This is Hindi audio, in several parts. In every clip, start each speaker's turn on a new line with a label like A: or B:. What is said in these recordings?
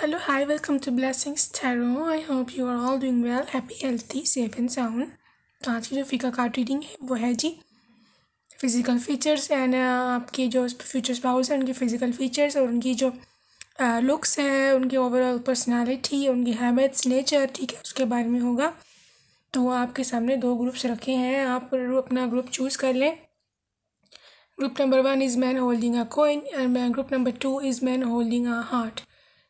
A: Hello, hi, welcome to Blessings Tarot. I hope you are all doing well, happy, healthy, safe and sound. तो आज की जो फीका कार्ड रीडिंग है वो है जी फिज़िकल फीचर्स एंड आपके जो फ्यूचर स्पाउस हैं उनके फ़िज़िकल फीचर्स और उनकी जो लुक्स uh, है उनकी ओवरऑल पर्सनालिटी उनकी हैबिट्स नेचर ठीक है उसके बारे में होगा तो आपके सामने दो ग्रुप्स रखे हैं आप अपना ग्रुप चूज़ कर लें group number one is man holding a coin and group number two is man holding a heart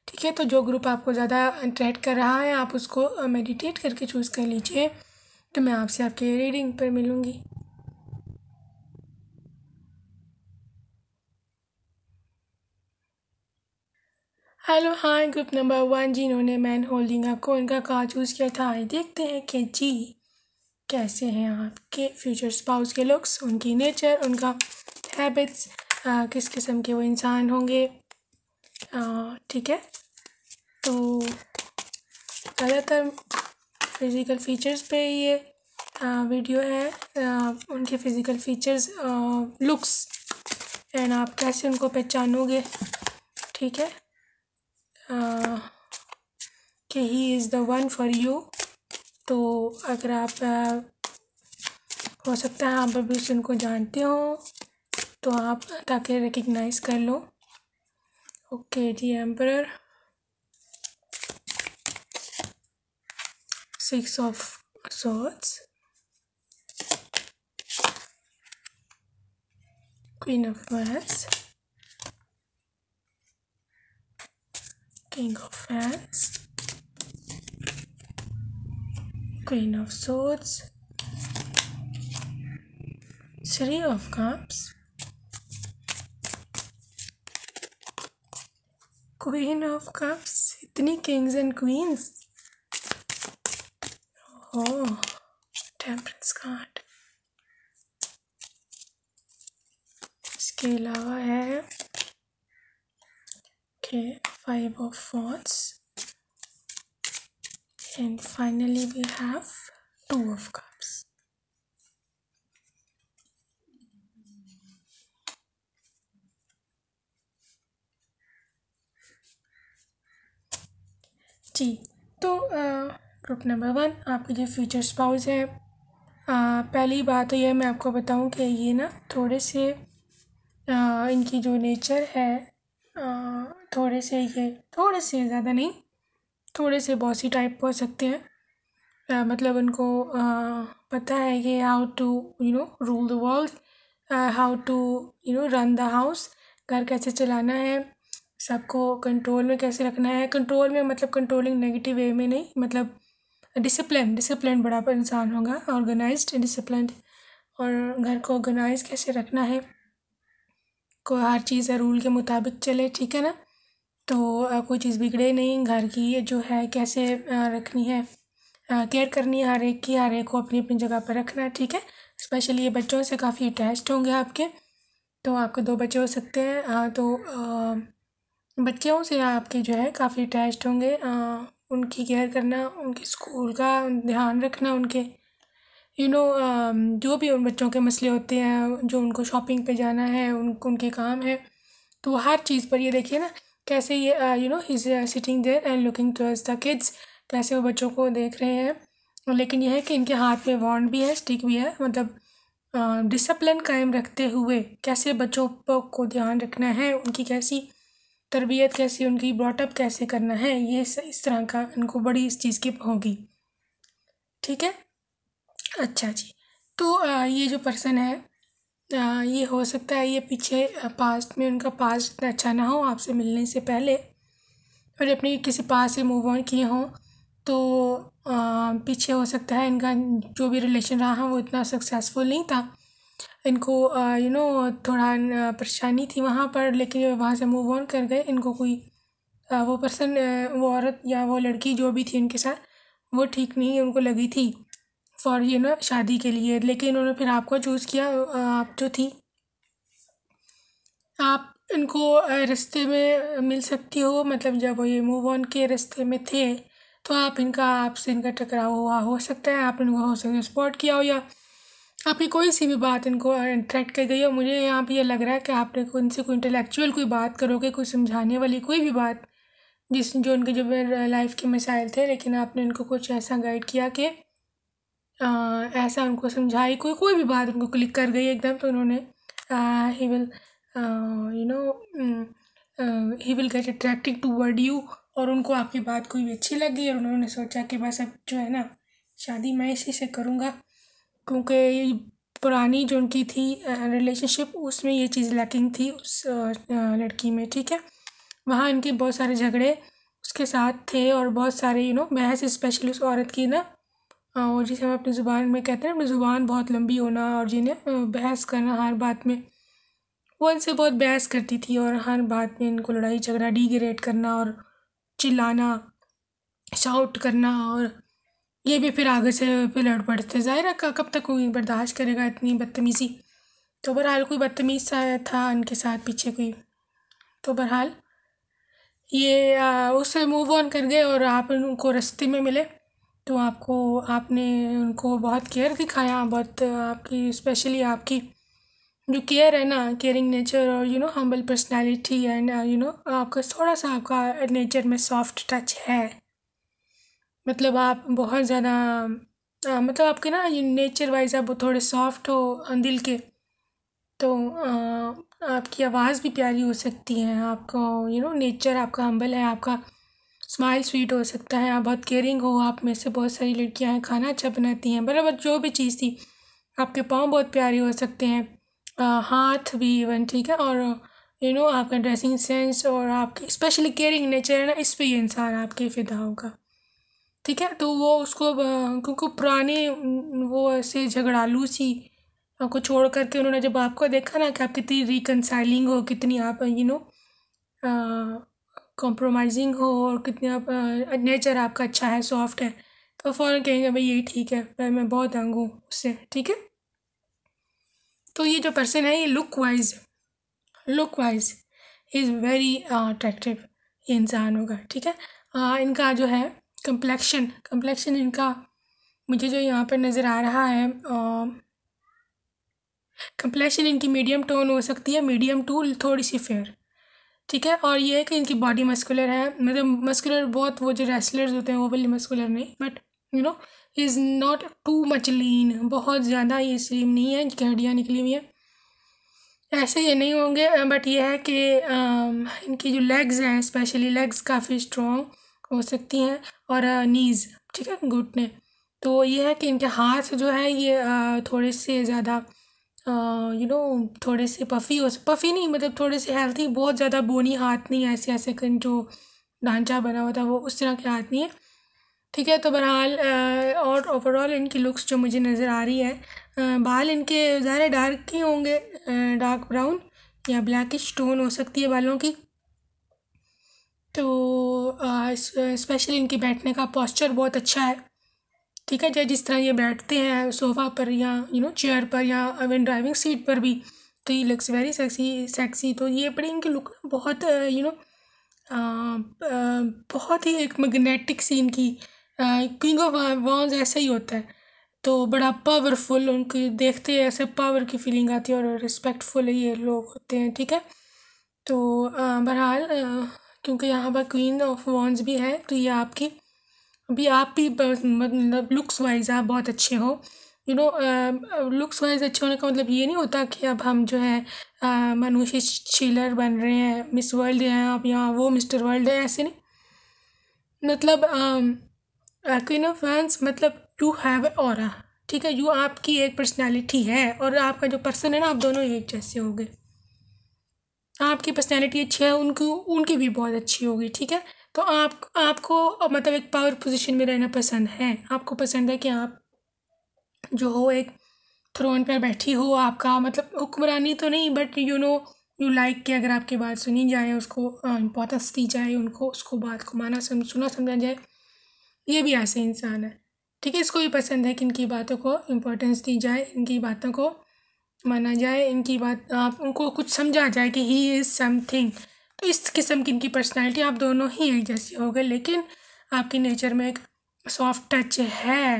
A: ठीक है तो जो ग्रुप आपको ज़्यादा अट्रैक्ट कर रहा है आप उसको मेडिटेट करके चूज़ कर लीजिए तो मैं आपसे आपके रीडिंग पर मिलूँगी hello hi group number one जिन्होंने मैन होल्डिंग आपको को उनका कार चूज़ किया था आइए देखते हैं कि जी कैसे हैं आपके फ्यूचर स्पाउस के लुक्स उनकी नेचर उनका हैबिट्स किस किस्म के वो इंसान होंगे ठीक है तो ज़्यादातर फ़िज़िकल फ़ीचर्स पे ये वीडियो है उनके फ़िज़िकल फ़ीचर्स लुक्स एंड आप कैसे उनको पहचानोगे ठीक है कि he is the one for you तो अगर आप आ, हो सकता है आप अभी उनको जानते हो तो आप ताकि रिकग्नाइज कर लो Okay, the Emperor. Six of Swords. Queen of Wands. King of Wands. Queen of Swords. Three of Cups. Queen of cups इतनी किंग्स एंड क्वींस ओ टेम्परेंस कार्ड इसके अलावा है के five of force and finally we have two of cups जी तो ग्रुप नंबर वन आपके जो फ्यूचर स्पाउस है आ, पहली बात तो यह मैं आपको बताऊं कि ये ना थोड़े से आ, इनकी जो नेचर है आ, थोड़े से ये थोड़े से ज़्यादा नहीं थोड़े से बॉसी टाइप हो सकते हैं आ, मतलब उनको आ, पता है कि how to you know rule the world how to you know run the house घर कैसे चलाना है सबको कंट्रोल में कैसे रखना है कंट्रोल में मतलब कंट्रोलिंग नेगेटिव वे में नहीं मतलब डिसिप्लिन डिसिप्लिन बड़ा पर इंसान होगा ऑर्गेनाइज डिसिप्लिन और घर को ऑर्गेनाइज कैसे रखना है को हर चीज़ रूल के मुताबिक चले ठीक है ना तो कोई चीज़ बिगड़े नहीं घर की जो है कैसे रखनी है केयर करनी है हर एक की हर एक को अपनी अपनी जगह पर रखना है ठीक है स्पेशली ये बच्चों से काफ़ी अटैच्ड होंगे आपके तो आपके दो बच्चे हो सकते हैं तो बच्चों से आपके जो है काफ़ी अटैच होंगे उनकी केयर करना उनके स्कूल का ध्यान रखना उनके यू you नो know, जो भी उन बच्चों के मसले होते हैं जो उनको शॉपिंग पे जाना है उन उनके काम है तो हर चीज़ पर ये देखिए ना कैसे ये you know is sitting there and looking towards the kids कैसे वो बच्चों को देख रहे हैं लेकिन यह है कि इनके हाथ में वॉन्ड भी है स्टिक भी है मतलब डिसप्लिन कायम रखते हुए कैसे बच्चों को ध्यान रखना है उनकी कैसी तरबियत कैसे उनकी ब्रॉटअप कैसे करना है ये इस तरह का इनको बड़ी इस चीज़ की होगी ठीक है अच्छा जी तो आ, ये जो पर्सन है आ, ये हो सकता है ये पीछे पास्ट में उनका पास्ट इतना अच्छा ना हो आपसे मिलने से पहले और अपने किसी पास से मूव ऑन किए हों तो आ, पीछे हो सकता है इनका जो भी रिलेशन रहा वो इतना सक्सेसफुल नहीं था इनको यू नो थोड़ा परेशानी थी वहाँ पर लेकिन वहाँ से मूव ऑन कर गए इनको कोई वो पर्सन वो औरत या वो लड़की जो भी थी इनके साथ वो ठीक नहीं उनको लगी थी फॉर यू नो शादी के लिए लेकिन उन्होंने फिर आपको चूज़ किया आप जो थी आप इनको रिश्ते में मिल सकती हो मतलब जब वो ये मूव ऑन के रिश्ते में थे तो आप इनका आपसे इनका टकराव हुआ हो सकता है आप इनको हो है स्पॉट किया हो या आपकी कोई सी भी बात इनको अट्रैक्ट कर गई और मुझे यहाँ पर यह लग रहा है कि आपने इनसे कोई इंटेलेक्चुअल कोई बात करोगे कोई समझाने वाली कोई भी बात जिस जो उनके जो लाइफ के मिसाइल थे लेकिन आपने उनको कुछ ऐसा गाइड किया कि आ, ऐसा उनको समझाई कोई कोई भी बात उनको क्लिक कर गई एकदम तो उन्होंने he will you know he will get attractive towards you और उनको आपकी बात कोई भी अच्छी लगी और उन्होंने सोचा कि बस अब जो है ना शादी मैं इसी से करूँगा क्योंकि पुरानी जो उनकी थी रिलेशनशिप उसमें ये चीज़ लैकिंग थी उस लड़की में ठीक है वहाँ इनके बहुत सारे झगड़े उसके साथ थे और बहुत सारे यू नो बहस स्पेशली उस औरत की ना और जिसे हम अपनी ज़ुबान में कहते हैं अपनी ज़ुबान बहुत लंबी होना और जिन्हें बहस करना हर बात में वो इनसे बहुत बहस करती थी और हर बात में इनको लड़ाई झगड़ा डीग्रेड करना और चिल्लाना शाउट करना और ये भी फिर आगे से फिर लड़ पड़ते ज़ाहिर है कब तक कोई बर्दाश्त करेगा इतनी बदतमीज़ी तो बहरहाल कोई बदतमीज़ सा था उनके साथ पीछे कोई तो बहरहाल ये उससे मूव ऑन कर गए और आप उनको रस्ते में मिले तो आपको आपने उनको बहुत केयर दिखाया बहुत आपकी स्पेशली आपकी जो केयर है ना केयरिंग नेचर और you know humble personality and you know आपका थोड़ा सा आपका नेचर में सॉफ्ट टच है मतलब आप बहुत ज़्यादा मतलब आपके ना ये नेचर वाइज आप थोड़े सॉफ्ट हो दिल के तो आ, आपकी आवाज़ भी प्यारी हो सकती है आपका यू नो नेचर आपका हम्बल है आपका स्माइल स्वीट हो सकता है आप बहुत केयरिंग हो आप में से बहुत सारी लड़कियां हैं खाना अच्छा बनाती हैं बराबर मतलब जो भी चीज़ थी आपके पाँव बहुत प्यारे हो सकते हैं आ, हाथ भी इवन ठीक है और यू नो आपका ड्रेसिंग सेंस और आपकी स्पेशली केयरिंग नेचर है ना इस पर इंसान आपके फ़िदा होगा ठीक है तो वो उसको क्योंकि पुराने वो ऐसे झगड़ालू सी को छोड़ करके उन्होंने जब आपको देखा ना कि आप कितनी रिकनसाइलिंग हो कितनी आप यू नो कॉम्प्रोमाइजिंग हो और कितनी आप नेचर आपका अच्छा है सॉफ्ट है तो फ़ौर कहेंगे भाई यही ठीक है मैं बहुत तंग हूँ उससे ठीक है तो ये जो पर्सन है ये look wise look wise is very attractive ये इंसान होगा ठीक है आ, इनका जो है कंप्लेक्शन कंप्लेक्शन इनका मुझे जो यहाँ पर नज़र आ रहा है कंप्लेक्शन इनकी मीडियम टोन हो सकती है मीडियम टू थोड़ी सी फेयर ठीक है और ये है कि इनकी बॉडी मस्कुलर है मतलब मस्कुलर बहुत वो जो रेसलर्स होते हैं वो वाली मस्कुलर नहीं but you know is not too much lean बहुत ज़्यादा ये स्लिम नहीं है इनकी हड्डियाँ निकली हुई हैं ऐसे ये नहीं होंगे बट ये है कि इनकी जो लेग्स हैं स्पेशली लेग्स काफ़ी स्ट्रॉन्ग हो सकती हैं और नीज़ ठीक है घुटने तो ये है कि इनके हाथ जो है ये थोड़े से ज़्यादा यू नो थोड़े से पफ़ी हो पफ़ी नहीं मतलब थोड़े से हेल्थी बहुत ज़्यादा बोनी हाथ नहीं है ऐसे ऐसे जो ढांचा बना हुआ था वो उस तरह के हाथ नहीं है ठीक है तो बहरहाल और ओवरऑल इनकी लुक्स जो मुझे नज़र आ रही है बाल इनके ज़्यादा डार्क ही होंगे डार्क ब्राउन या ब्लैकिश टोन हो सकती है बालों की तो स्पेशली इनकी बैठने का पॉस्चर बहुत अच्छा है ठीक है जो जिस तरह ये बैठते हैं सोफ़ा पर या यू नो चेयर पर या इवन ड्राइविंग सीट पर भी तो ये लुक्स वेरी सेक्सी सेक्सी तो ये बड़ी इनकी लुक बहुत यू नो बहुत ही एक मैग्नेटिक सी इनकी किंग ऑफ वॉन्स ऐसा ही होता है तो बड़ा पावरफुल उनकी देखते हैं ऐसे पावर की फीलिंग आती है और रिस्पेक्टफुल ये लोग होते हैं ठीक है तो बहरहाल क्योंकि यहाँ पर क्वीन ऑफ वॉन्स भी है तो ये आपकी अभी आप भी मतलब लुक्स वाइज आप बहुत अच्छे हो यू नो लुक्स वाइज अच्छे होने का मतलब ये नहीं होता कि अब हम जो है uh, मनुष्य शीलर बन रहे हैं मिस वर्ल्ड हैं आप यहाँ वो मिस्टर वर्ल्ड है ऐसे नहीं मतलब क्वीन ऑफ वॉन्स मतलब यू हैव और ठीक है यू आपकी एक पर्सनैलिटी है और आपका जो पर्सन है ना आप दोनों एक जैसे हो गए आपकी पर्सनैलिटी अच्छी है उनकी उनकी भी बहुत अच्छी होगी ठीक है तो आप आपको मतलब एक पावर पोजीशन में रहना पसंद है आपको पसंद है कि आप जो हो एक थ्रोन पर बैठी हो आपका मतलब हुक्मरानी तो नहीं but you know you like कि अगर आपकी बात सुनी जाए उसको इम्पोर्टेंस दी जाए उनको उसको बात को माना सम, सुना समझा जाए ये भी ऐसे इंसान है ठीक है इसको भी पसंद है कि इनकी बातों को इम्पोर्टेंस दी जाए इनकी बातों को माना जाए इनकी बात आप उनको कुछ समझा जाए कि ही इज़ समथिंग तो इस किस्म की इनकी पर्सनैलिटी आप दोनों ही एक जैसी हो गए लेकिन आपकी नेचर में एक सॉफ्ट टच है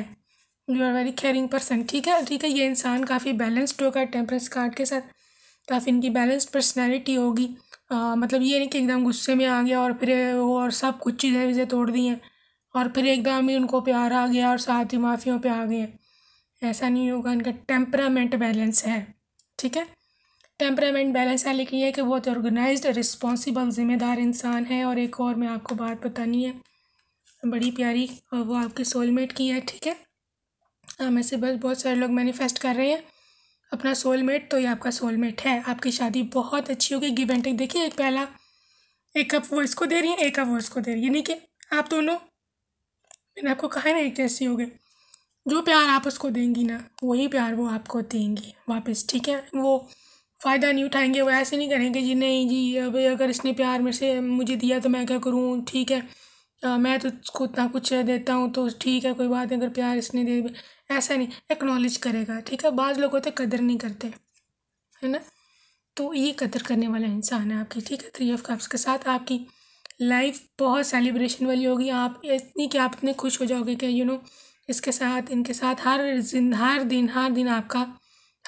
A: you are very caring person ठीक है ठीक है ये इंसान काफ़ी बैलेंस्ड होगा टेम्परेंस कार्ड के साथ काफ़ी इनकी बैलेंस्ड पर्सनैलिटी होगी आ, मतलब ये नहीं कि एकदम गुस्से में आ गया और फिर वो और सब कुछ चीज़ें वीज़ें तोड़ दी हैं और फिर एकदम ही उनको प्यार आ गया और साथ ही माफ़ियों पे आ गए हैं ऐसा नहीं होगा इनका टेम्परामेंट बैलेंस है ठीक है टेम्परामेंट बैलेंस है लेकिन यह कि बहुत ऑर्गेनाइज रिस्पॉन्सिबल ज़िम्मेदार इंसान है और एक और मैं आपको बात बतानी है बड़ी प्यारी और वो आपके सोलमेट की है ठीक है हम ऐसे बस बहुत सारे लोग मैनिफेस्ट कर रहे हैं अपना सोलमेट तो ये आपका सोलमेट है आपकी शादी बहुत अच्छी होगी गिव एंड टेक देखिए एक पहला एक कप वो इसको दे रही है एक कप वो इसको दे रही है यानी कि आप दोनों मैंने आपको कहा है ना एक जैसी हो गए जो प्यार आप उसको देंगी ना वही प्यार वो आपको देंगी वापस ठीक है वो फ़ायदा नहीं उठाएंगे वो ऐसे नहीं करेंगे जी नहीं जी अब अगर इसने प्यार मेरे से मुझे दिया तो मैं क्या करूँ ठीक है आ, मैं तो उसको इतना कुछ देता हूँ तो ठीक है कोई बात नहीं अगर प्यार इसने दे ऐसा नहीं एक्नॉलेज करेगा ठीक है बाज़ लोग होते कदर नहीं करते है ना तो ये कदर करने वाला इंसान है आपकी ठीक है थ्री ऑफ कप्स के साथ आपकी लाइफ बहुत सेलिब्रेशन वाली होगी आप इतनी कि आप इतने खुश हो जाओगे कि यू नो इसके साथ इनके साथ हर हर दिन हर दिन आपका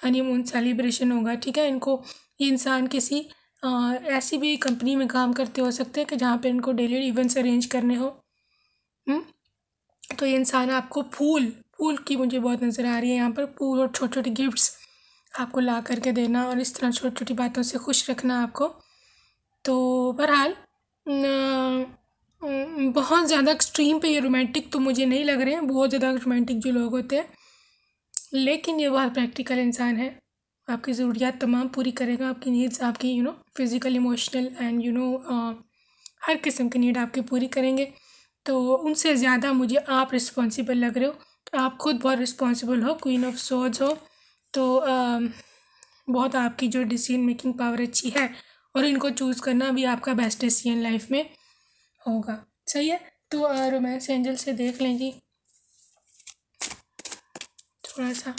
A: हनीमून सेलिब्रेशन होगा ठीक है इनको ये इंसान किसी आ, ऐसी भी कंपनी में काम करते हो सकते हैं कि जहाँ पे इनको डेली इवेंट्स अरेंज करने हो हुँ? हम्म? तो ये इंसान आपको फूल फूल की मुझे बहुत नज़र आ रही है यहाँ पर फूल और छोटे छोटे गिफ्ट्स आपको ला करके देना और इस तरह छोटी छोटी बातों से खुश रखना आपको तो बहरहाल हम्म, बहुत ज़्यादा एक्सट्रीम पे ये रोमांटिक तो मुझे नहीं लग रहे हैं बहुत ज़्यादा रोमांटिक जो लोग होते हैं लेकिन ये बहुत प्रैक्टिकल इंसान है आपकी ज़रूरियात तमाम पूरी करेगा आपकी नीड्स आपकी you know physical emotional and you know हर किस्म की नीड आपकी पूरी करेंगे तो उनसे ज़्यादा मुझे आप रिस्पॉन्सिबल लग रहे हो तो आप खुद बहुत रिस्पॉन्सिबल हो क्वीन ऑफ सोज हो तो आ, बहुत आपकी जो डिसीजन मेकिंग पावर अच्छी है और इनको चूज़ करना भी आपका बेस्ट डिसीजन लाइफ में होगा सही है तो रोमांस एंजल से देख लें जी थोड़ा सा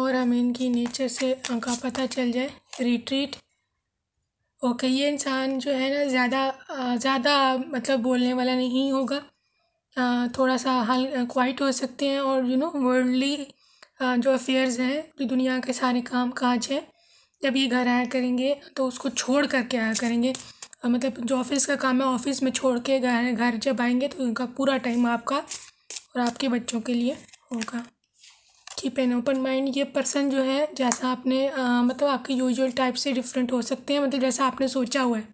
A: और हमें इनकी नेचर से का पता चल जाए रिट्रीट ओके ये इंसान जो है ना ज़्यादा ज़्यादा मतलब बोलने वाला नहीं होगा आ, थोड़ा सा हल क्वाइट हो सकते हैं और यू नो वर्ल्डली जो अफेयर्स हैं जो दुनिया के सारे काम काज हैं जब ये घर आया करेंगे तो उसको छोड़ करके आया करेंगे मतलब जो ऑफिस का काम है ऑफिस में छोड़ के घर घर जब आएंगे तो उनका पूरा टाइम आपका और आपके बच्चों के लिए होगा कीप एन ओपन माइंड ये पर्सन जो है जैसा आपने आ, मतलब आपके यूजुअल टाइप से डिफरेंट हो सकते हैं मतलब जैसा आपने सोचा हुआ है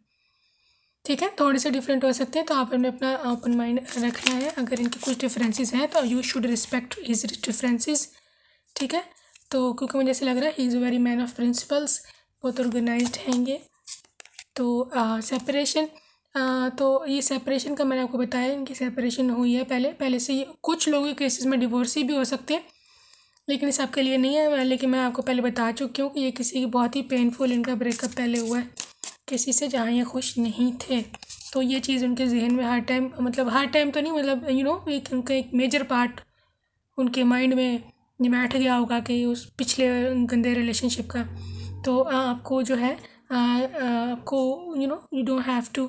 A: ठीक है थोड़े से डिफरेंट हो सकते हैं तो आप आपने अपना ओपन माइंड रखना है अगर इनके कुछ डिफरेंसेस हैं तो you should respect his differences ठीक है तो क्योंकि मुझे ऐसा लग रहा है he is very man of principles बहुत ऑर्गेनाइज हैंगे तो सेपरेशन तो ये सेपरेशन का मैंने आपको बताया इनकी सेपरेशन हुई है पहले पहले से कुछ लोगों के केसेस में डिवोर्स ही भी हो सकते हैं लेकिन इस आपके लिए नहीं है लेकिन मैं आपको पहले बता चुकी हूँ कि ये किसी की बहुत ही पेनफुल इनका ब्रेकअप पहले हुआ है किसी से जहाँ ये खुश नहीं थे तो ये चीज़ उनके जहन में हर टाइम मतलब हर टाइम तो नहीं मतलब यू नो एक उनका एक मेजर पार्ट उनके माइंड में बैठ गया होगा कि उस पिछले गंदे रिलेशनशिप का तो आपको जो है को you know you don't have to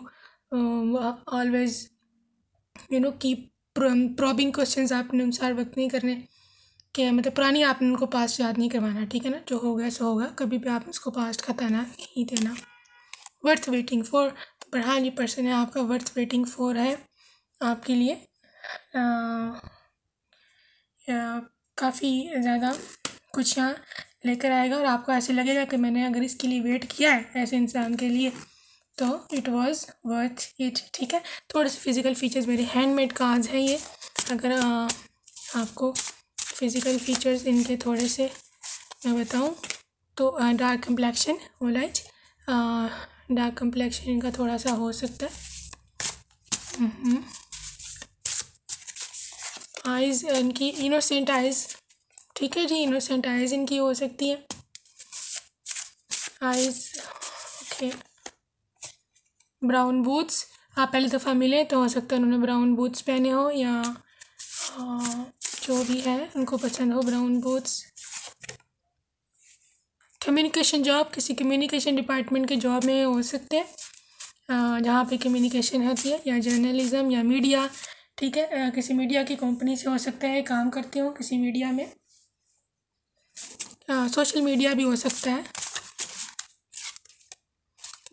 A: always you know की प्रॉबिंग क्वेश्चन आपने उनसे हर वक्त नहीं करने के मतलब पुरानी आपने उनको पास्ट याद नहीं करवाना ठीक है ना जो हो गया सो होगा कभी भी आप उसको पास्ट का ताना नहीं देना वर्थ वेटिंग फॉर बढ़ा ली पर्सन है आपका वर्थ वेटिंग फॉर है आपके लिए uh, काफ़ी ज़्यादा कुछ यहाँ लेकर आएगा और आपको ऐसे लगेगा कि मैंने अगर इसके लिए वेट किया है ऐसे इंसान के लिए तो इट वॉज़ वर्थ इट ठीक है थोड़े से फिज़िकल फ़ीचर्स मेरे हैंडमेड कार्ड्स हैं ये अगर आ, आपको फ़िज़िकल फ़ीचर्स इनके थोड़े से मैं बताऊँ तो डार्क कम्प्लेक्शन ओलाइज डार्क कम्प्लेक्शन इनका थोड़ा सा हो सकता है आइज़ हम्म। इनकी इनोसेंट आइज़ ठीक है जी इनोसेंट आइज इनकी हो सकती है आइज ओके ब्राउन बूट्स आप पहली दफ़ा मिले तो हो सकता है उन्होंने ब्राउन बूट्स पहने हो या जो भी है उनको पसंद हो ब्राउन बूट्स कम्युनिकेशन जॉब किसी कम्युनिकेशन डिपार्टमेंट के जॉब में हो सकते हैं जहाँ पे कम्युनिकेशन होती है या जर्नलिज़म या मीडिया ठीक है किसी मीडिया की कंपनी से हो सकता है काम करती हूँ किसी मीडिया में सोशल मीडिया भी हो सकता है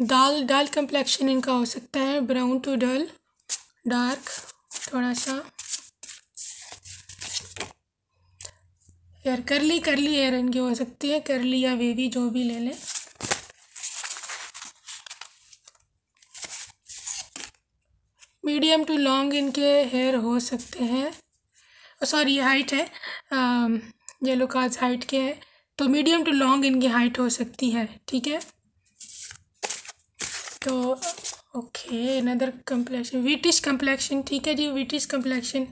A: डाल डाल कम्प्लेक्शन इनका हो सकता है ब्राउन टू डल डार्क थोड़ा सा यार करली करली हेयर इनकी हो सकती है करली या वेवी जो भी ले लें मीडियम टू लॉन्ग इनके हेयर हो सकते हैं सॉरी ये हाइट है आ, ये हाइट के हैं तो मीडियम टू लॉन्ग इनकी हाइट हो सकती है ठीक है तो okay other complexion wheatish complexion ठीक है जी विटिश कम्प्लेक्शन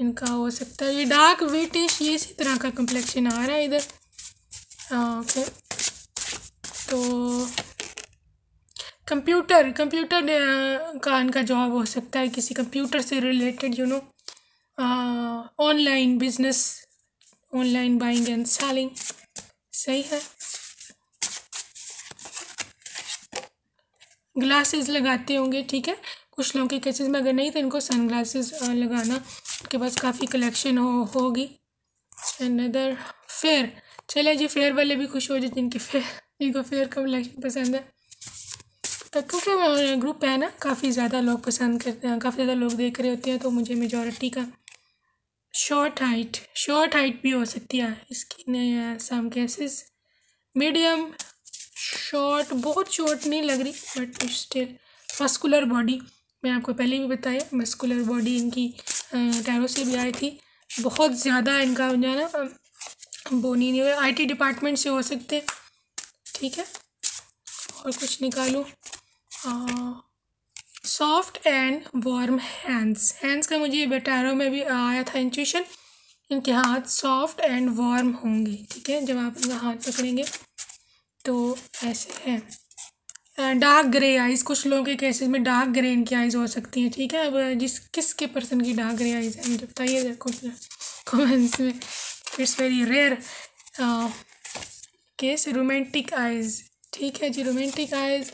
A: इनका हो सकता है ये डार्क विटिश ये इसी तरह का कम्प्लेक्शन आ रहा है इधर हाँ ओके तो कंप्यूटर कंप्यूटर का इनका जॉब हो सकता है किसी कंप्यूटर से related you know online business online buying and selling सही है ग्लासेस लगाते होंगे ठीक है कुछ लोगों के केसेस में अगर नहीं तो इनको सन ग्लासेस लगाना के पास काफ़ी कलेक्शन हो होगी अनदर फेयर चले जी फेयर वाले भी खुश हो जाए जिनकी फेयर इनको फेयर का कलेक्शन पसंद है तो क्योंकि ग्रुप है ना काफ़ी ज़्यादा लोग पसंद करते हैं काफ़ी ज़्यादा लोग देख रहे होते हैं तो मुझे मेजोरिटी का शॉर्ट हाइट शॉर्ट हाइट भी हो सकती है इसकी सम केसेस मीडियम शॉर्ट बहुत शॉर्ट नहीं लग रही बट स्टिल मस्कुलर बॉडी मैं आपको पहले भी बताया मस्कुलर बॉडी इनकी टैरों से भी आई थी बहुत ज़्यादा इनका जो है ना बोनी नहीं हुआ आई डिपार्टमेंट से हो सकते ठीक है और कुछ निकालो soft and warm hands hands का मुझे बेटारों में भी आया था इंट्यूशन इनके हाथ सॉफ्ट एंड वार्म होंगे ठीक है जब आप इनका हाथ पकड़ेंगे तो ऐसे है डार्क ग्रे आइज़ कुछ लोगों के केसेस में डार्क ग्रे इनकी आइज़ हो सकती हैं ठीक है अब जिस किस के पर्सन की डार्क ग्रे आइज़ है मुझे बताइए कॉमेंट्स में it's very rare case romantic eyes ठीक है जी romantic eyes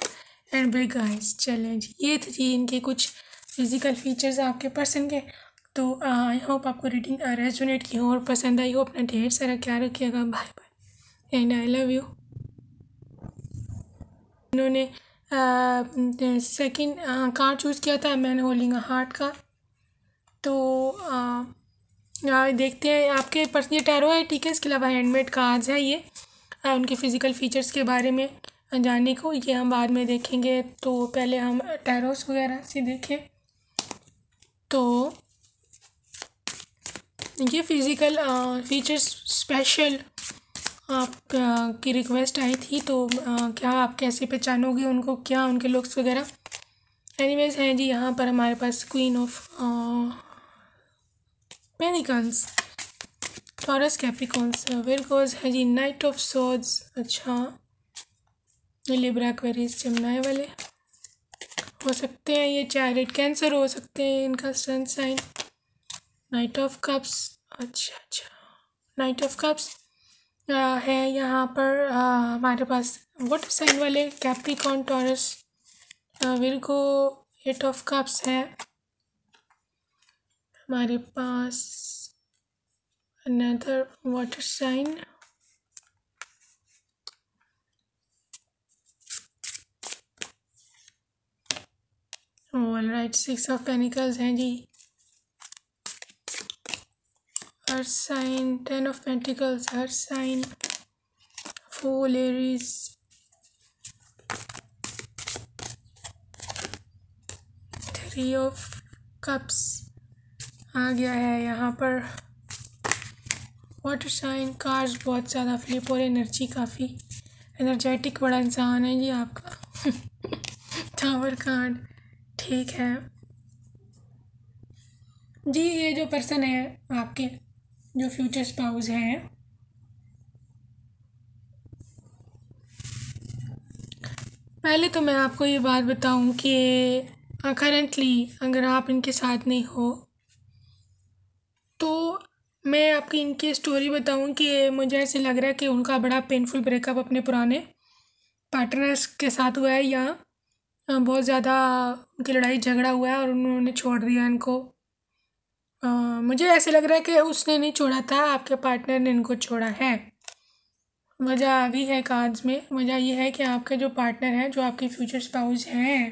A: and bright guys challenge ये थ्री इनके कुछ फिज़िकल फीचर्स आपके पर्सन के तो आई uh, होप आपको रीडिंग रेजोनेट uh, की हो और पसंद आई हो अपना ढेर सारा क्या रखिएगा bye bye and I love you इन्होंने सेकंड कार चूज़ किया था मैन होलिंग हार्ट का तो आ, uh, आ, देखते हैं आपके पर्सनल टैरो है ठीक है इसके अलावा हैंडमेड कार्ड्स है ये आ, उनके फ़िज़िकल फ़ीचर्स के बारे में जाने को ये हम बाद में देखेंगे तो पहले हम टैरोस वगैरह से देखें तो ये फिज़िकल फीचर्स स्पेशल आप आ, की रिक्वेस्ट आई थी तो आ, क्या आप कैसे पहचानोगे उनको क्या उनके लुक्स वगैरह एनीवेज हैं जी यहाँ पर हमारे पास queen of pentacles Taurus Capricorns Virgos है जी नाइट ऑफ सोड्स अच्छा ये लिब्रा क्वेरीज जमनाए वाले हो सकते हैं ये चायरेट कैंसर हो सकते हैं इनका sun sign knight of cups अच्छा अच्छा नाइट ऑफ कप्स है यहाँ पर हमारे पास वाटर साइन वाले Capricorn Taurus Virgo eight of cups है हमारे पास another water sign all right six of pentacles हैं जी हर साइन टेन ऑफ पेंटिकल्स हर sign four Aries three of cups आ गया है यहाँ पर वाटर साइन कार्स बहुत ज़्यादा फ्लिप और एनर्जी काफ़ी एनर्जेटिक बड़ा इंसान है जी आपका टावर कार्ड ठीक है जी ये जो पर्सन है आपके जो फ्यूचर स्पाउस हैं पहले तो मैं आपको ये बात बताऊं कि करंटली अगर आप इनके साथ नहीं हो तो मैं आपकी इनकी स्टोरी बताऊं कि मुझे ऐसे लग रहा है कि उनका बड़ा पेनफुल ब्रेकअप अपने पुराने पार्टनर्स के साथ हुआ है या बहुत ज़्यादा उनकी लड़ाई झगड़ा हुआ है और उन्होंने छोड़ दिया इनको आ, मुझे ऐसे लग रहा है कि उसने नहीं छोड़ा था आपके पार्टनर ने इनको छोड़ा है वजह आ गई है कार्ड्स में वजह यह है कि आपके जो पार्टनर हैं जो आपके फ्यूचर स्पाउस हैं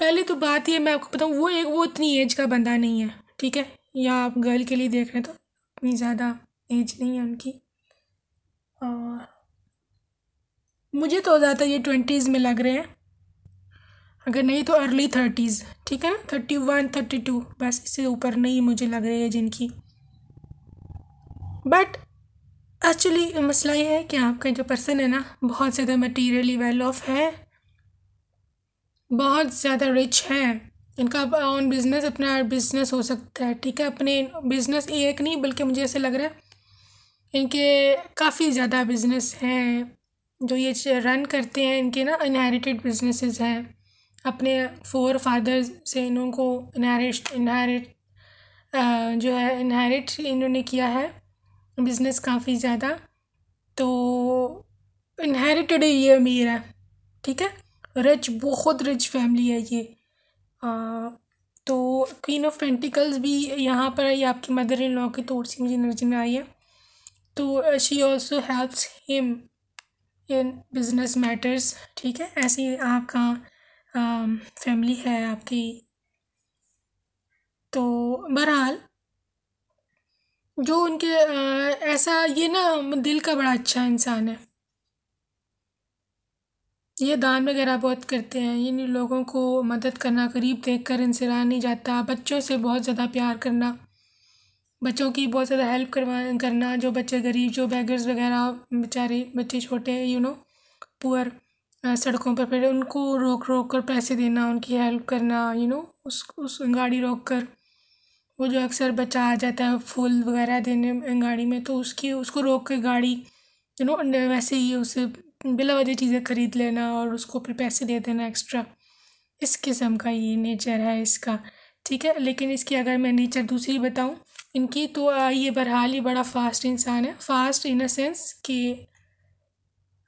A: पहले तो बात ये मैं आपको बताऊँ वो एक वो इतनी एज का बंदा नहीं है ठीक है या आप गर्ल के लिए देख रहे हैं तो इतनी ज़्यादा एज नहीं है उनकी और मुझे तो ज़्यादा ये ट्वेंटीज़ में लग रहे हैं अगर नहीं तो अर्ली थर्टीज़ ठीक है ना थर्टी वन थर्टी टू बस इससे ऊपर नहीं मुझे लग रही है जिनकी बट एक्चुअली मसला ये है कि आपका जो पर्सन है ना बहुत ज़्यादा मटीरियली वेल ऑफ है बहुत ज़्यादा रिच है इनका ऑन बिज़नेस अपना बिज़नेस हो सकता है ठीक है अपने बिज़नेस एक नहीं बल्कि मुझे ऐसे लग रहा है इनके काफ़ी ज़्यादा बिज़नेस हैं जो ये रन करते हैं इनके ना इनहेरिटेड बिजनेसेस हैं अपने फोर फादर्स से इन्हों को इनहेरिट इनहेरिट जो है इनहेरिट इन्होंने किया है बिज़नेस काफ़ी ज़्यादा तो इनहेरिटेड है ये अमीर है ठीक है रिच बहुत रिच फैमिली है ये आ, तो क्वीन ऑफ पेंटिकल्स भी यहाँ पर आई आपकी मदर इन लॉ की तौर से मुझे नजर में आई है तो she also helps him in business matters ठीक है ऐसे ही आपका फैमिली um, है आपकी तो बहरहाल जो उनके आ, uh, ऐसा ये ना दिल का बड़ा अच्छा इंसान है ये दान वगैरह बहुत करते हैं इन लोगों को मदद करना करीब देखकर रहा नहीं जाता बच्चों से बहुत ज़्यादा प्यार करना बच्चों की बहुत ज़्यादा हेल्प करवा करना जो बच्चे गरीब जो बैगर्स वगैरह बेचारे बच्चे छोटे यू नो पुअर सड़कों पर फिर उनको रोक रोक कर पैसे देना उनकी हेल्प करना यू नो उस उस गाड़ी रोक कर वो जो अक्सर बच्चा आ जाता है फूल वगैरह देने गाड़ी में तो उसकी उसको रोक कर गाड़ी यू नो वैसे ही उसे बिला वजह चीज़ें ख़रीद लेना और उसको फिर पैसे दे देना एक्स्ट्रा इस किस्म का ये नेचर है इसका ठीक है लेकिन इसकी अगर मैं नेचर दूसरी बताऊँ इनकी तो ये बहरहाल ही बड़ा फास्ट इंसान है फास्ट इन अ सेंस कि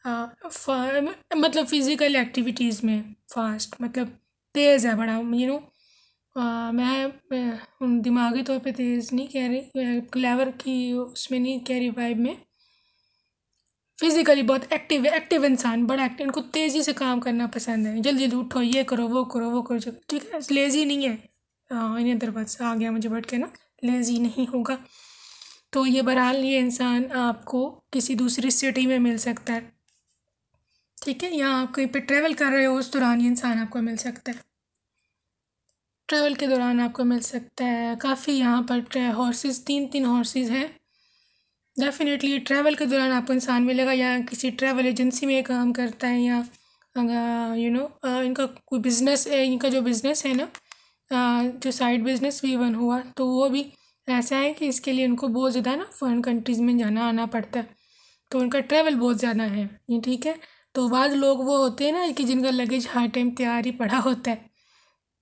A: मतलब फ़िज़िकल एक्टिविटीज़ में फास्ट मतलब तेज़ है बड़ा यू नो मैं, मैं दिमागी तौर पे तेज़ नहीं कह रही क्लेवर की उसमें नहीं कह रही वाइब में फिज़िकली बहुत एक्टिव है एक्टिव इंसान बड़ा एक्टिव इनको तेज़ी से काम करना पसंद है जल्दी जल्दी उठो ये करो वो करो वो करो ठीक है लेज़ी नहीं है इन्हें दरवाज़ा आ गया मुझे बैठ के ना लेज़ी नहीं होगा तो ये बहरहाल ये इंसान आपको किसी दूसरी सिटी में मिल सकता है ठीक है या आप कहीं पे ट्रैवल कर रहे हो उस दौरान ये इंसान आपको मिल सकता है ट्रैवल के दौरान आपको मिल सकता है काफ़ी यहाँ पर हॉर्सेस तीन तीन हॉर्सेस हैं डेफिनेटली ट्रैवल के दौरान आपको इंसान मिलेगा या किसी ट्रैवल एजेंसी में काम करता है या यू नो इनका कोई बिज़नेस है इनका जो बिज़नेस है ना जो साइड बिज़नेस वी वन हुआ तो वो भी ऐसा है कि इसके लिए उनको बहुत ज़्यादा ना फॉरेन कंट्रीज़ में जाना आना पड़ता है तो उनका ट्रैवल बहुत ज़्यादा है ये ठीक है तो बाद लोग वो होते हैं ना कि जिनका लगेज हर टाइम तैयार ही पड़ा होता है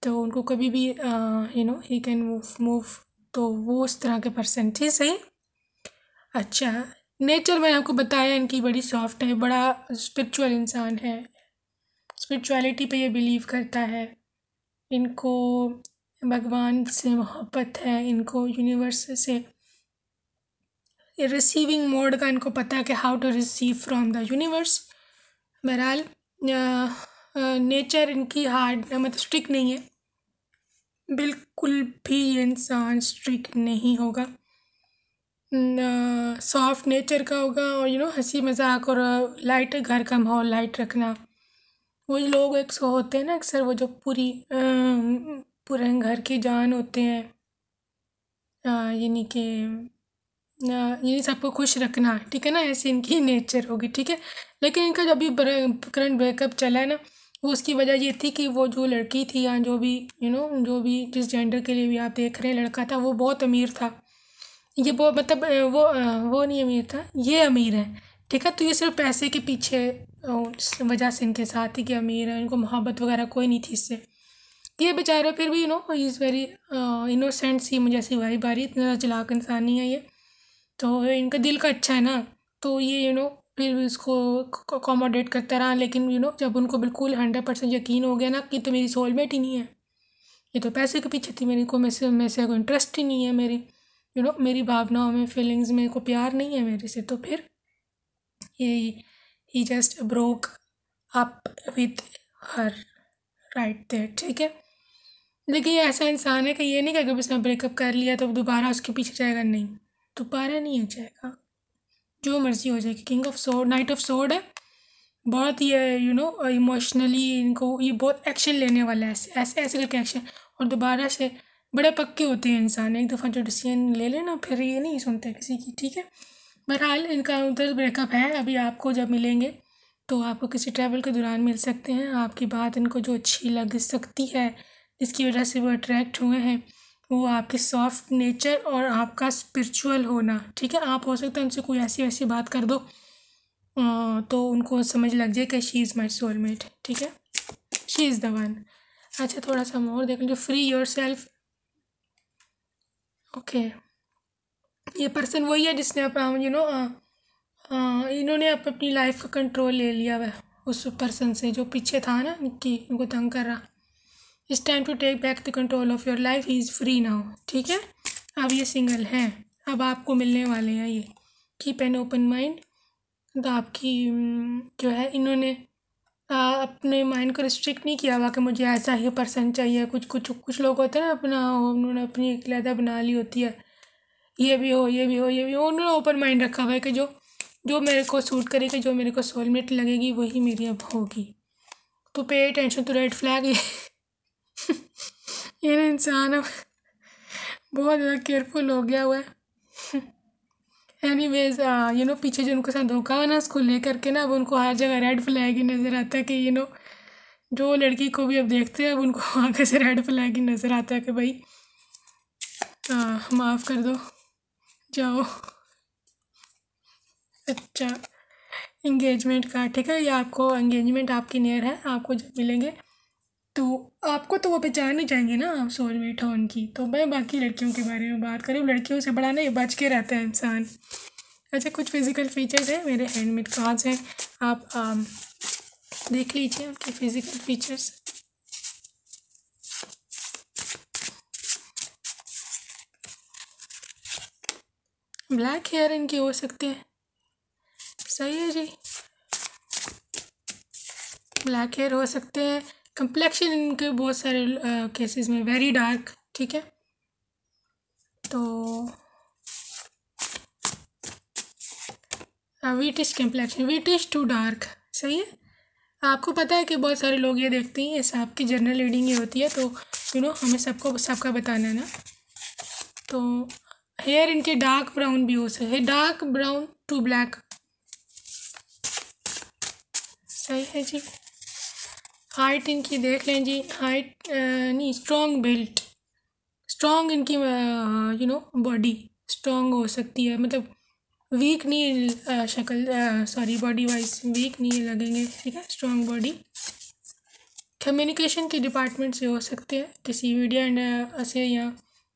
A: तो उनको कभी भी you know he can move move तो वो उस तरह के पर्सन थे सही अच्छा नेचर मैंने आपको बताया इनकी बड़ी सॉफ्ट है बड़ा स्पिरिचुअल इंसान है स्पिरिचुअलिटी पे ये बिलीव करता है इनको भगवान से मोहब्बत है इनको यूनिवर्स से रिसीविंग मोड का इनको पता है कि how to receive from the universe बहरहाल नेचर इनकी हार्ड मतलब स्ट्रिक नहीं है बिल्कुल भी इंसान स्ट्रिक नहीं होगा सॉफ्ट नेचर का होगा और यू नो हंसी मजाक और लाइट घर का माहौल लाइट रखना वो लोग एक सो होते हैं ना अक्सर वो जो पूरी पूरे घर की जान होते हैं यानी कि यानी सबको खुश रखना ठीक है ना ऐसी इनकी नेचर होगी ठीक है लेकिन इनका जो अभी करंट ब्रेकअप चला है ना वो उसकी वजह ये थी कि वो जो लड़की थी या जो भी यू नो जो भी जिस जेंडर के लिए भी आप देख रहे हैं लड़का था वो बहुत अमीर था ये बहुत मतलब वो वो नहीं अमीर था ये अमीर है ठीक है तो ये सिर्फ पैसे के पीछे उस वजह से इनके साथ ही कि अमीर है इनको मोहब्बत वगैरह कोई नहीं थी इससे ये बेचारा फिर भी you know is very innocent सी मुझे ऐसी वाई बारी इतना ज़्यादा चलाक इंसान नहीं है ये तो इनका दिल का अच्छा है ना तो ये यू नो फिर भी उसको अकोमोडेट करता रहा लेकिन यू नो जब उनको बिल्कुल हंड्रेड परसेंट यकीन हो गया ना कि तो मेरी सोलमेट ही नहीं है ये तो पैसे के पीछे थी मेरी को मैसे मैं से कोई इंटरेस्ट ही नहीं है मेरी यू नो मेरी भावनाओं में फीलिंग्स में को प्यार नहीं है मेरे से तो फिर यही he just broke up with her right there ठीक है देखिए ऐसा इंसान है कि ये नहीं कि अगर उसने ब्रेकअप कर लिया तो दोबारा उसके पीछे जाएगा नहीं दोबारा नहीं हो जाएगा जो मर्ज़ी हो जाएगी king of swords knight of swords है बहुत ही यू नो इमोशनली इनको ये बहुत एक्शन लेने वाला है ऐसे ऐसे ऐसे करके एक्शन और दोबारा से बड़े पक्के होते हैं इंसान एक दफ़ा जो डिसीजन ले लेना फिर ये नहीं सुनते किसी की ठीक है बहरहाल इनका उधर ब्रेकअप है अभी आपको जब मिलेंगे तो आपको किसी ट्रैवल के दौरान मिल सकते हैं आपकी बात इनको जो अच्छी लग सकती है जिसकी वजह से वो अट्रैक्ट हुए हैं वो आपके सॉफ्ट नेचर और आपका स्पिरिचुअल होना ठीक है आप हो सकता है उनसे कोई ऐसी वैसी बात कर दो तो उनको समझ लग जाए कि शी इज़ माई सोलमेट ठीक है शी इज़ द वन अच्छा थोड़ा सा मोर देख लीजिए फ्री योर सेल्फ ओके ये पर्सन वही है जिसने अपना यू नो uh, uh, इन्होंने अप अपनी लाइफ का कंट्रोल ले लिया वह उस पर्सन से जो पीछे था ना कि उनको तंग कर रहा इस time to take back the control of your life he is free now ठीक है अब ये सिंगल हैं अब आपको मिलने वाले हैं ये कीप एन ओपन माइंड तो आपकी mm, जो है इन्होंने आ, अपने माइंड को रिस्ट्रिक्ट नहीं किया हुआ कि मुझे ऐसा ही पर्सन चाहिए कुछ कुछ कुछ लोग होते हैं ना अपना उन्होंने अपनी एक लहदा बना ली होती है ये भी हो ये भी हो ये भी हो उन्होंने ओपन माइंड रखा हुआ है कि जो जो मेरे को सूट करेगी जो मेरे को सोलमेट लगेगी वही मेरी अब होगी तो पे टेंशन तो रेड फ्लैग ये इंसान अब बहुत ज़्यादा केयरफुल हो गया हुआ है एनी वेज यू नो पीछे जो उनके साथ धोखा हुआ ना उसको ले करके ना अब उनको हर जगह रेड फ्लैग ही नज़र आता है कि यू नो जो लड़की को भी अब देखते हैं अब उनको आगे से रेड फ्लैग ही नज़र आता है कि भाई माफ़ कर दो जाओ अच्छा इंगेजमेंट का ठीक है ये आपको इंगेजमेंट आपकी नियर है आपको जब मिलेंगे तो आपको तो वो पहचान ही जाएंगे ना आप सोलमेट हो उनकी तो मैं बाकी लड़कियों के बारे में बात करूँ लड़कियों से बड़ा नहीं बच के रहता है इंसान अच्छा कुछ फिज़िकल फीचर्स हैं मेरे हैंडमेड कार्ड्स हैं आप आ, um, देख लीजिए उनके फिज़िकल फीचर्स ब्लैक हेयर इनके हो सकते हैं सही है जी ब्लैक हेयर हो सकते हैं कंप्लेक्शन इनके बहुत सारे केसेस में वेरी डार्क ठीक है तो हाँ, wheatish complexion wheatish to dark सही है आपको पता है कि बहुत सारे लोग ये देखते हैं ऐसा आपकी जनरल रीडिंग ही होती है तो यू नो हमें सबको सबका बताना है ना तो हेयर इनके डार्क ब्राउन भी हो सकते डार्क ब्राउन टू ब्लैक सही है जी हाइट इनकी देख लें जी हाइट नहीं स्ट्रॉन्ग बिल्ट स्ट्रॉन्ग इनकी यू नो बॉडी स्ट्रॉन्ग हो सकती है मतलब वीक नहीं शक्ल सॉरी बॉडी वाइज वीक नहीं लगेंगे ठीक है स्ट्रॉन्ग बॉडी कम्युनिकेशन के डिपार्टमेंट से हो सकते हैं किसी मीडिया ऐसे या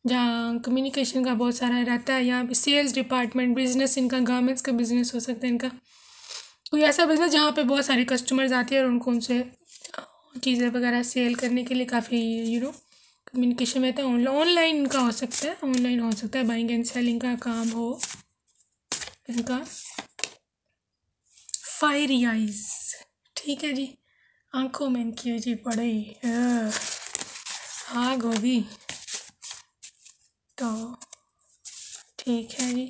A: जहाँ कम्युनिकेशन का बहुत सारा रहता है यहाँ सेल्स डिपार्टमेंट बिजनेस इनका गारमेंट्स का बिज़नेस हो सकता है इनका कोई ऐसा बिज़नेस जहाँ पे बहुत सारे कस्टमर्स आते हैं और उनको उनसे चीज़ें वगैरह सेल करने के लिए काफ़ी यू नो कम्युनिकेशन में रहता है ऑनलाइन इनका हो सकता है ऑनलाइन हो सकता है बाइंग एंड सेलिंग का काम हो इनका फायरी आइज ठीक है जी आंखों में इनकी जी पड़े हाँ, आग होगी तो ठीक है जी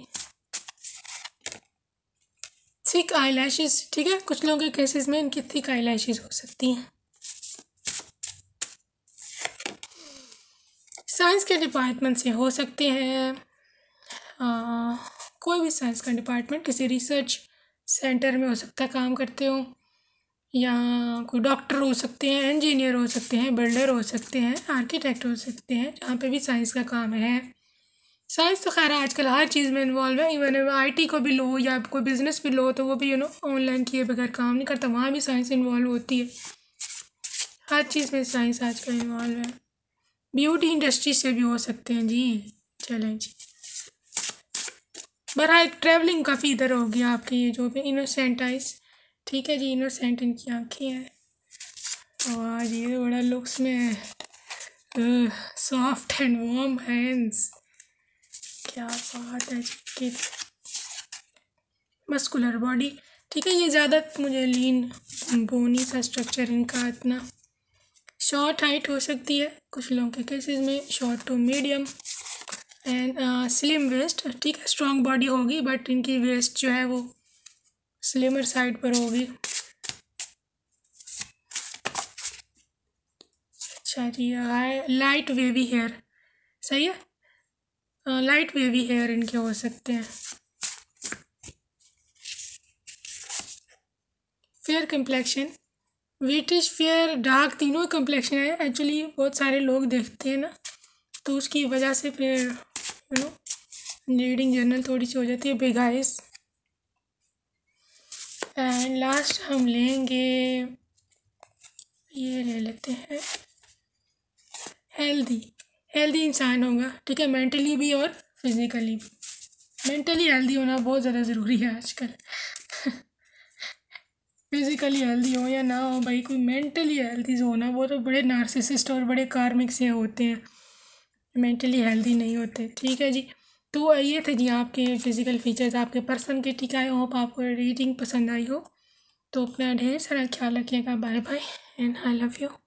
A: थिक आई लैशेज़ ठीक है कुछ लोगों के केसेस में इनकी थिक आई लैशेज़ हो सकती हैं साइंस के डिपार्टमेंट से हो सकते हैं कोई भी साइंस का डिपार्टमेंट किसी रिसर्च सेंटर में हो सकता है काम करते हो या कोई डॉक्टर हो सकते हैं इंजीनियर हो सकते हैं बिल्डर हो सकते हैं आर्किटेक्ट हो सकते हैं जहाँ पे भी साइंस का काम है साइंस तो खैर आजकल हर चीज़ में इन्वॉल्व है इवन टी को भी लो या कोई बिज़नेस भी लो तो वो भी यू नो ऑनलाइन किए बगैर काम नहीं करता वहाँ भी साइंस इन्वॉल्व होती है हर चीज़ में साइंस आजकल इन्वॉल्व है ब्यूटी इंडस्ट्री से भी हो सकते हैं जी चलें जी एक ट्रैवलिंग काफ़ी इधर होगी आपके ये जो भी इनोसेंट आइस ठीक है जी इनोसेंट इनकी आँखें हैं और ये बड़ा लुक्स में सॉफ्ट एंड वार्म हैंड्स क्या बात है कि मस्कुलर बॉडी ठीक है ये ज़्यादा मुझे लीन बोनी सा स्ट्रक्चर इनका इतना शॉर्ट हाइट हो सकती है कुछ लोगों के केसेस में short to medium and slim waist ठीक है स्ट्रॉन्ग बॉडी होगी बट इनकी वेस्ट जो है वो स्लिमर साइड पर होगी अच्छा जी लाइट वेवी हेयर सही है लाइट वेवी हेयर इनके हो सकते हैं fair complexion wheatish fair dark तीनों कम्प्लेक्शन है एक्चुअली बहुत सारे लोग देखते हैं ना तो उसकी वजह से फिर नो रीडिंग जर्नल थोड़ी सी हो जाती है आइज एंड लास्ट हम लेंगे ये ले लेते हैं हेल्दी हेल्दी इंसान होगा ठीक है मेंटली भी और फिज़िकली भी मेंटली हेल्दी होना बहुत ज़्यादा ज़रूरी है आजकल फिज़िकली हेल्दी हो या ना हो भाई कोई मेंटली हेल्दी जो होना वो तो बड़े नार्सिसिस्ट और बड़े कार्मिक से होते हैं मेंटली हेल्दी नहीं होते ठीक है जी तो ये थे जी आपके फ़िज़िकल फीचर्स आपके पर्सन के ठीक आए होप आपको रीडिंग पसंद आई हो तो अपना ढेर सारा ख्याल रखिएगा bye bye and I love you